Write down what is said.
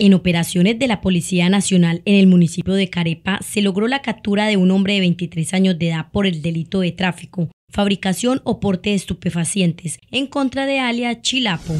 En operaciones de la Policía Nacional en el municipio de Carepa se logró la captura de un hombre de 23 años de edad por el delito de tráfico, fabricación o porte de estupefacientes en contra de Alia Chilapo.